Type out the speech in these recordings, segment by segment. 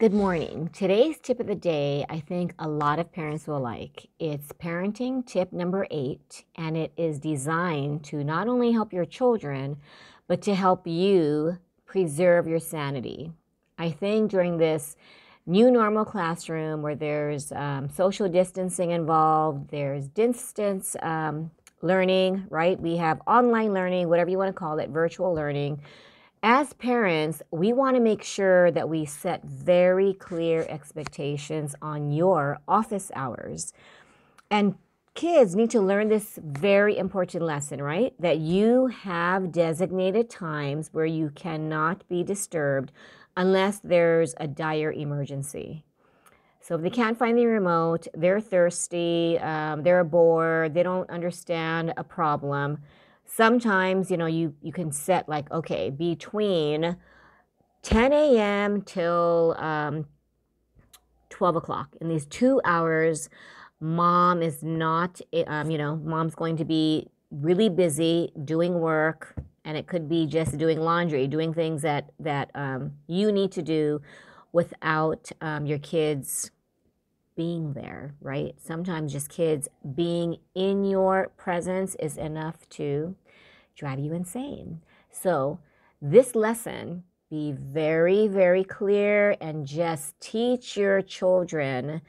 Good morning. Today's tip of the day, I think a lot of parents will like. It's parenting tip number eight, and it is designed to not only help your children, but to help you preserve your sanity. I think during this new normal classroom where there's um, social distancing involved, there's distance um, learning, right? We have online learning, whatever you want to call it, virtual learning as parents, we want to make sure that we set very clear expectations on your office hours. And kids need to learn this very important lesson, right? That you have designated times where you cannot be disturbed unless there's a dire emergency. So if they can't find the remote, they're thirsty, um, they're bored, they don't understand a problem sometimes you know you you can set like okay between 10 a.m till um, 12 o'clock in these two hours mom is not eh, um, you know mom's going to be really busy doing work and it could be just doing laundry doing things that that um, you need to do without um, your kids being there, right? Sometimes just kids being in your presence is enough to drive you insane. So, this lesson be very, very clear and just teach your children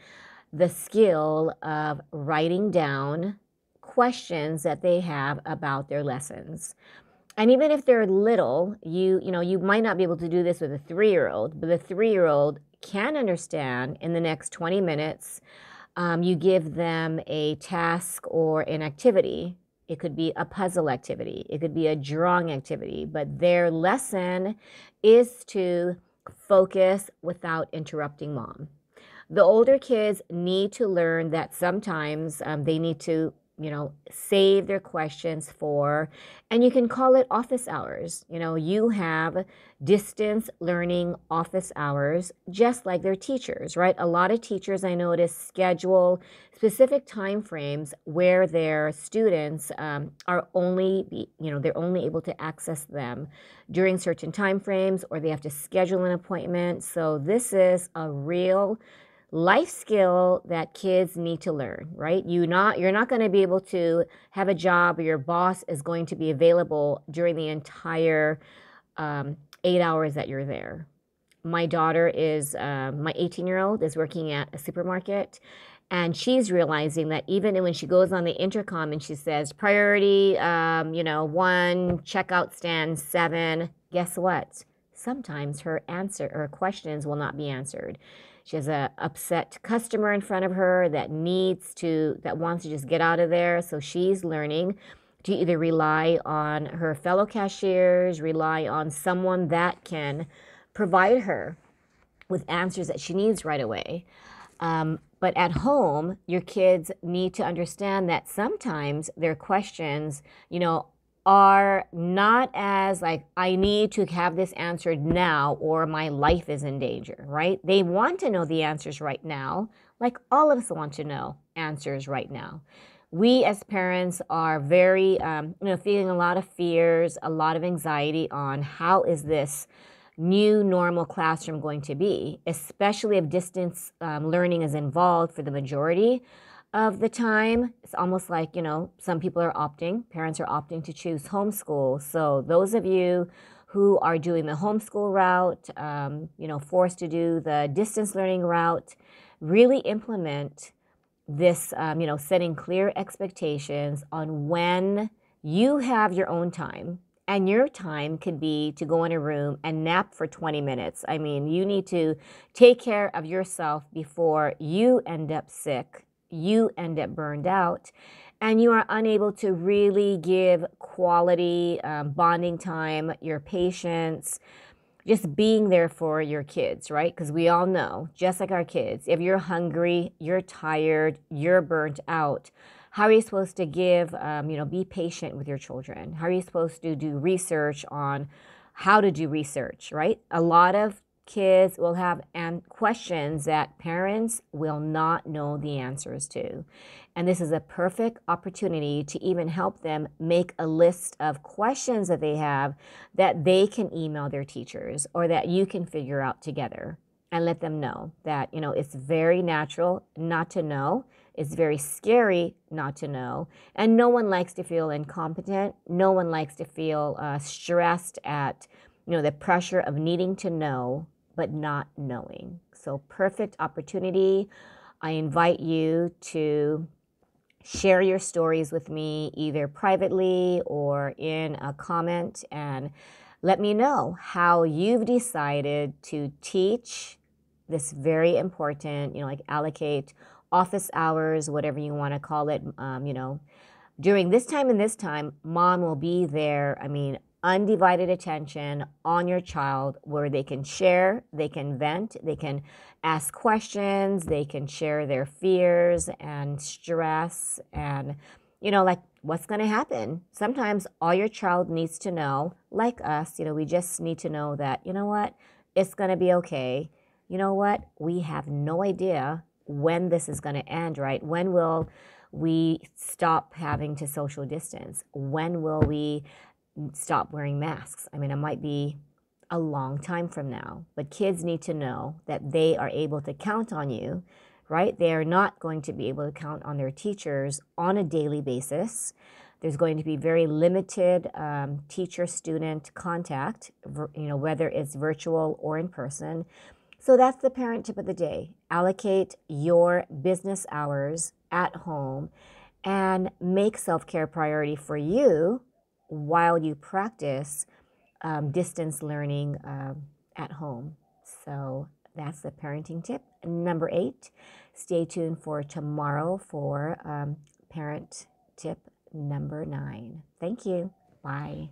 the skill of writing down questions that they have about their lessons and even if they're little you you know you might not be able to do this with a three year old but the three year old can understand in the next 20 minutes um, you give them a task or an activity it could be a puzzle activity it could be a drawing activity but their lesson is to focus without interrupting mom the older kids need to learn that sometimes um, they need to you know, save their questions for, and you can call it office hours. You know, you have distance learning office hours just like their teachers, right? A lot of teachers I notice schedule specific time frames where their students um, are only, be, you know, they're only able to access them during certain time frames or they have to schedule an appointment. So this is a real life skill that kids need to learn, right? You not you're not going to be able to have a job or your boss is going to be available during the entire um, eight hours that you're there. My daughter is uh, my 18 year old is working at a supermarket, and she's realizing that even when she goes on the intercom and she says priority, um, you know, one checkout stand seven. Guess what? Sometimes her answer or questions will not be answered she has a upset customer in front of her that needs to that wants to just get out of there so she's learning to either rely on her fellow cashiers rely on someone that can provide her with answers that she needs right away um, but at home your kids need to understand that sometimes their questions you know are not as like, I need to have this answered now or my life is in danger, right? They want to know the answers right now, like all of us want to know answers right now. We as parents are very, um, you know, feeling a lot of fears, a lot of anxiety on how is this new normal classroom going to be, especially if distance um, learning is involved for the majority of the time. It's almost like, you know, some people are opting, parents are opting to choose homeschool. So, those of you who are doing the homeschool route, um, you know, forced to do the distance learning route, really implement this, um, you know, setting clear expectations on when you have your own time. And your time could be to go in a room and nap for 20 minutes. I mean, you need to take care of yourself before you end up sick you end up burned out and you are unable to really give quality um, bonding time, your patients, just being there for your kids, right? Because we all know, just like our kids, if you're hungry, you're tired, you're burnt out. How are you supposed to give, um, you know, be patient with your children? How are you supposed to do research on how to do research, right? A lot of kids will have questions that parents will not know the answers to. And this is a perfect opportunity to even help them make a list of questions that they have that they can email their teachers or that you can figure out together and let them know that, you know, it's very natural not to know. It's very scary not to know. And no one likes to feel incompetent. No one likes to feel uh, stressed at, you know, the pressure of needing to know but not knowing. So, perfect opportunity. I invite you to share your stories with me either privately or in a comment and let me know how you've decided to teach this very important, you know, like allocate office hours, whatever you want to call it, um, you know. During this time and this time, mom will be there, I mean, undivided attention on your child where they can share, they can vent, they can ask questions, they can share their fears and stress and you know like what's going to happen. Sometimes all your child needs to know, like us, you know, we just need to know that, you know what, it's going to be okay. You know what? We have no idea when this is going to end, right? When will we stop having to social distance? When will we stop wearing masks. I mean, it might be a long time from now, but kids need to know that they are able to count on you, right? They are not going to be able to count on their teachers on a daily basis. There's going to be very limited um, teacher-student contact, you know, whether it's virtual or in person. So that's the parent tip of the day. Allocate your business hours at home and make self-care priority for you while you practice um, distance learning um, at home. So that's the parenting tip. Number eight, stay tuned for tomorrow for um, parent tip number nine. Thank you. Bye.